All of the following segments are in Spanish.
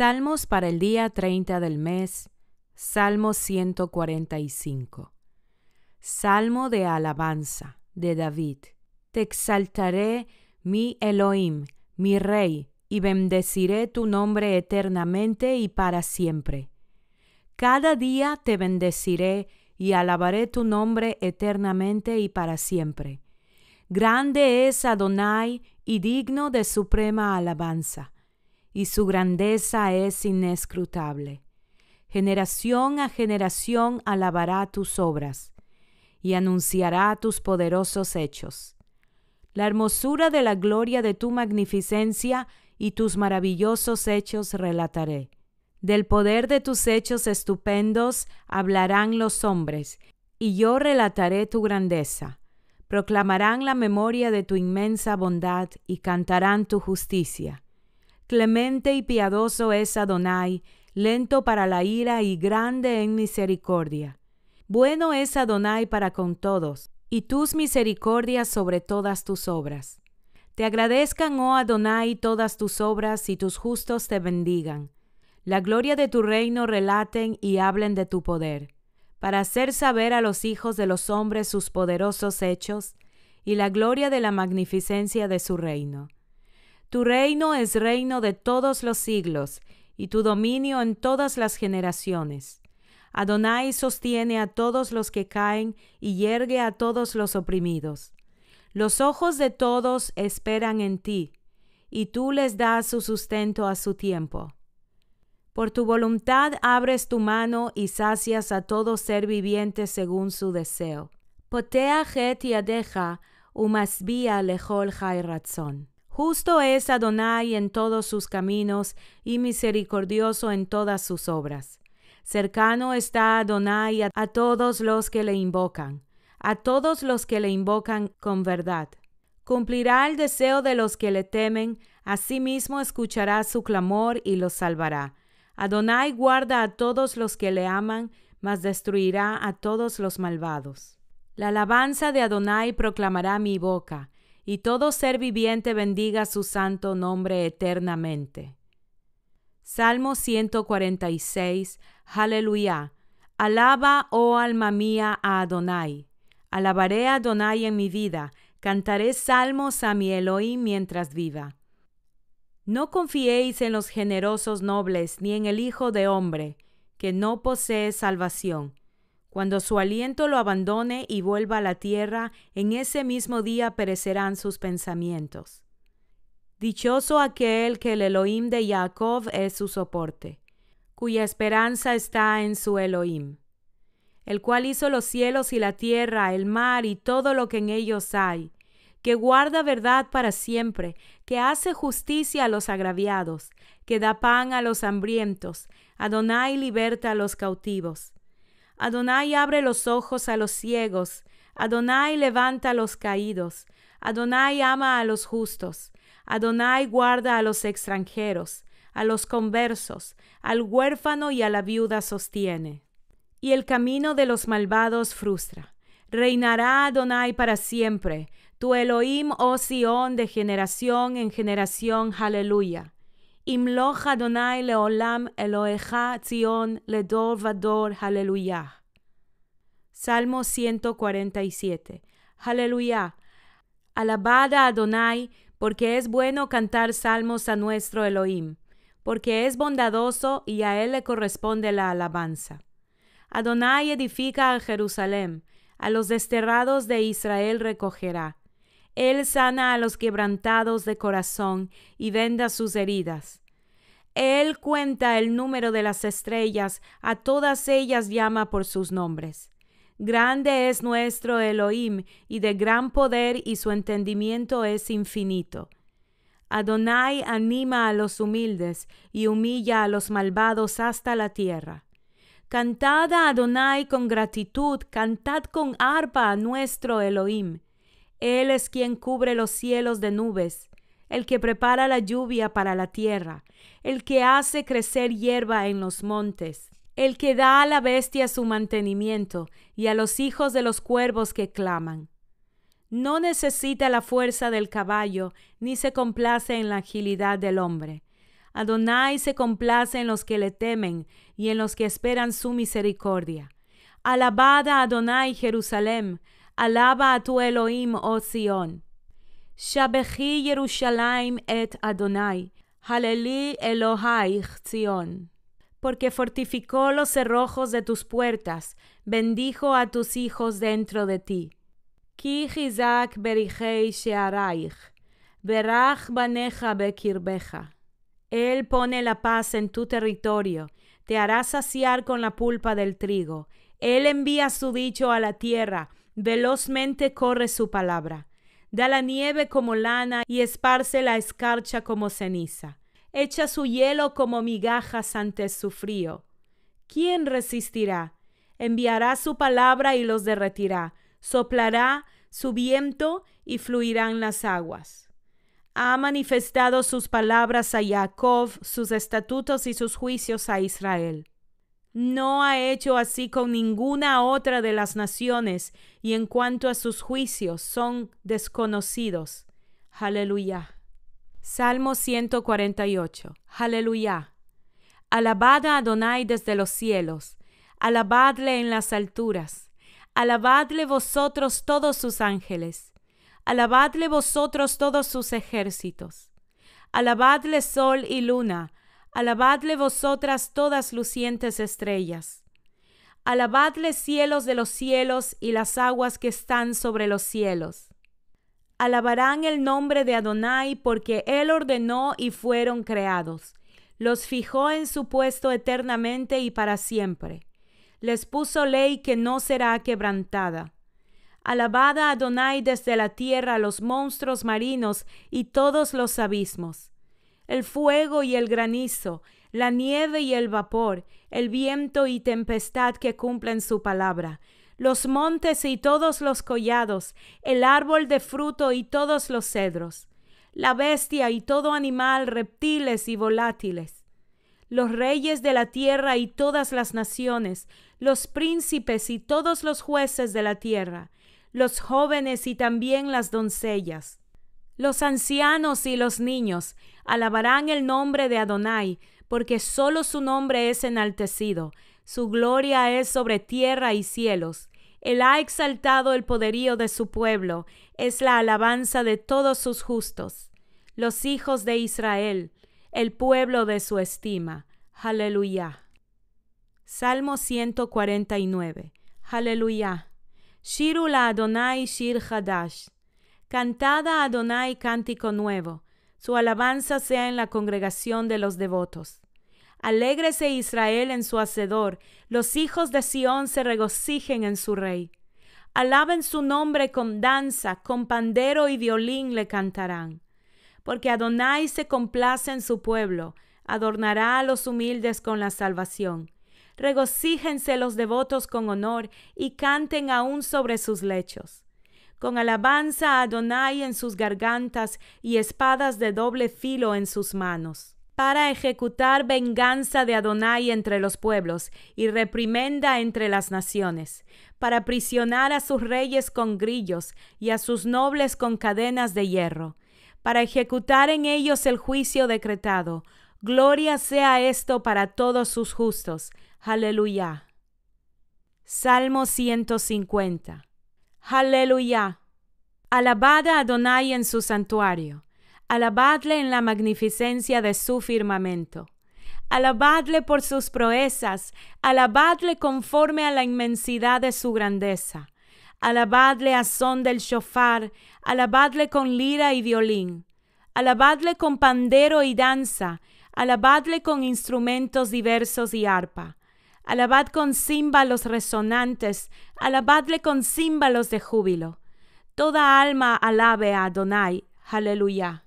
Salmos para el día 30 del mes, Salmo 145. Salmo de alabanza de David. Te exaltaré, mi Elohim, mi Rey, y bendeciré tu nombre eternamente y para siempre. Cada día te bendeciré y alabaré tu nombre eternamente y para siempre. Grande es Adonai y digno de suprema alabanza y su grandeza es inescrutable. Generación a generación alabará tus obras y anunciará tus poderosos hechos. La hermosura de la gloria de tu magnificencia y tus maravillosos hechos relataré. Del poder de tus hechos estupendos hablarán los hombres, y yo relataré tu grandeza. Proclamarán la memoria de tu inmensa bondad y cantarán tu justicia Clemente y piadoso es Adonai, lento para la ira y grande en misericordia. Bueno es Adonai para con todos, y tus misericordias sobre todas tus obras. Te agradezcan, oh Adonai, todas tus obras, y tus justos te bendigan. La gloria de tu reino relaten y hablen de tu poder, para hacer saber a los hijos de los hombres sus poderosos hechos, y la gloria de la magnificencia de su reino tu reino es reino de todos los siglos, y tu dominio en todas las generaciones. Adonai sostiene a todos los que caen y yergue a todos los oprimidos. Los ojos de todos esperan en ti, y tú les das su sustento a su tiempo. Por tu voluntad abres tu mano y sacias a todo ser viviente según su deseo. Potea het yadeja, umasbia lejol Justo es Adonai en todos sus caminos y misericordioso en todas sus obras. Cercano está Adonai a, todos los que le invocan, a todos los que le invocan con verdad. Cumplirá el deseo de los que le temen, asimismo escuchará su clamor y los salvará. Adonai guarda a todos los que le aman, mas destruirá a todos los malvados. La alabanza de Adonai proclamará mi boca y todo ser viviente bendiga su santo nombre eternamente. Salmo 146, Aleluya. Alaba, oh alma mía, a Adonai. Alabaré a Adonai en mi vida, cantaré salmos a mi Elohim mientras viva. No confiéis en los generosos nobles ni en el Hijo de Hombre, que no posee salvación cuando su aliento lo abandone y vuelva a la tierra, en ese mismo día perecerán sus pensamientos. Dichoso aquel que el Elohim de Jacob es su soporte, cuya esperanza está en su Elohim, el cual hizo los cielos y la tierra, el mar y todo lo que en ellos hay, que guarda verdad para siempre, que hace justicia a los agraviados, que da pan a los hambrientos, Adonai liberta a los cautivos. Adonai abre los ojos a los ciegos, Adonai levanta a los caídos, Adonai ama a los justos, Adonai guarda a los extranjeros, a los conversos, al huérfano y a la viuda sostiene. Y el camino de los malvados frustra. Reinará Adonai para siempre, tu Elohim, oh Sión, de generación en generación. Aleluya le Olam le vador aleluya. Salmo 147. Aleluya. Alabada Adonai, porque es bueno cantar salmos a nuestro Elohim, porque es bondadoso y a él le corresponde la alabanza. Adonai edifica a Jerusalén, a los desterrados de Israel recogerá. Él sana a los quebrantados de corazón y venda sus heridas. Él cuenta el número de las estrellas, a todas ellas llama por sus nombres. Grande es nuestro Elohim y de gran poder y su entendimiento es infinito. Adonai anima a los humildes y humilla a los malvados hasta la tierra. Cantad a Adonai con gratitud, cantad con arpa a nuestro Elohim. Él es quien cubre los cielos de nubes, el que prepara la lluvia para la tierra, el que hace crecer hierba en los montes, el que da a la bestia su mantenimiento y a los hijos de los cuervos que claman. No necesita la fuerza del caballo, ni se complace en la agilidad del hombre. Adonai se complace en los que le temen y en los que esperan su misericordia. Alabada Adonai Jerusalén, Alaba a tu Elohim, oh Sión. Shabechi Jerusalem et Adonai. Haleli Elohai, Porque fortificó los cerrojos de tus puertas, bendijo a tus hijos dentro de ti. Ki Shearaich. Berach Baneja Bekirbeja. Él pone la paz en tu territorio, te hará saciar con la pulpa del trigo. Él envía su dicho a la tierra, Velozmente corre su palabra. Da la nieve como lana y esparce la escarcha como ceniza. Echa su hielo como migajas ante su frío. ¿Quién resistirá? Enviará su palabra y los derretirá. Soplará su viento y fluirán las aguas. Ha manifestado sus palabras a Jacob, sus estatutos y sus juicios a Israel no ha hecho así con ninguna otra de las naciones, y en cuanto a sus juicios son desconocidos. Aleluya. Salmo 148. Aleluya. Alabad a Adonai desde los cielos, alabadle en las alturas, alabadle vosotros todos sus ángeles, alabadle vosotros todos sus ejércitos, alabadle sol y luna, Alabadle vosotras todas lucientes estrellas. Alabadle cielos de los cielos y las aguas que están sobre los cielos. Alabarán el nombre de Adonai porque él ordenó y fueron creados. Los fijó en su puesto eternamente y para siempre. Les puso ley que no será quebrantada. Alabada Adonai desde la tierra los monstruos marinos y todos los abismos el fuego y el granizo, la nieve y el vapor, el viento y tempestad que cumplen su palabra, los montes y todos los collados, el árbol de fruto y todos los cedros, la bestia y todo animal, reptiles y volátiles, los reyes de la tierra y todas las naciones, los príncipes y todos los jueces de la tierra, los jóvenes y también las doncellas los ancianos y los niños alabarán el nombre de Adonai, porque solo su nombre es enaltecido, su gloria es sobre tierra y cielos. Él ha exaltado el poderío de su pueblo, es la alabanza de todos sus justos, los hijos de Israel, el pueblo de su estima. Aleluya. Salmo 149. Aleluya. Shirula Adonai Shir Hadash. Cantada Adonai cántico nuevo, su alabanza sea en la congregación de los devotos. Alégrese Israel en su Hacedor, los hijos de Sión se regocijen en su Rey. Alaben su nombre con danza, con pandero y violín le cantarán. Porque Adonai se complace en su pueblo, adornará a los humildes con la salvación. Regocíjense los devotos con honor y canten aún sobre sus lechos con alabanza a Adonai en sus gargantas y espadas de doble filo en sus manos, para ejecutar venganza de Adonai entre los pueblos y reprimenda entre las naciones, para prisionar a sus reyes con grillos y a sus nobles con cadenas de hierro, para ejecutar en ellos el juicio decretado. Gloria sea esto para todos sus justos. Aleluya. Salmo 150. Aleluya. Alabad a Adonai en su santuario. Alabadle en la magnificencia de su firmamento. Alabadle por sus proezas. Alabadle conforme a la inmensidad de su grandeza. Alabadle a son del shofar. Alabadle con lira y violín. Alabadle con pandero y danza. Alabadle con instrumentos diversos y arpa Alabad con címbalos resonantes, alabadle con címbalos de júbilo. Toda alma alabe a Adonai. Aleluya.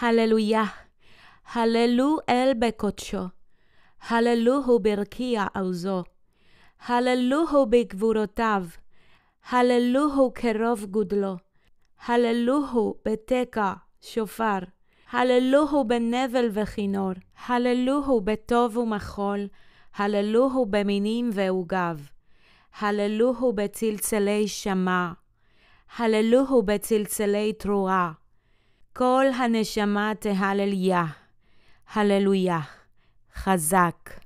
Aleluya. Alelu el becocho. Halelu birkia auzo. Halelu bigvurotav. Halelu kerov gudlo. Halelu beteka shofar. Halelu benevel vehinor Halelu Betovu machol. הללוהו במינים ועוגב, הללוהו בצלצלי שמע, הללוהו בצלצלי תרועה. כל הנשמה תהלל יה. הללויה, חזק.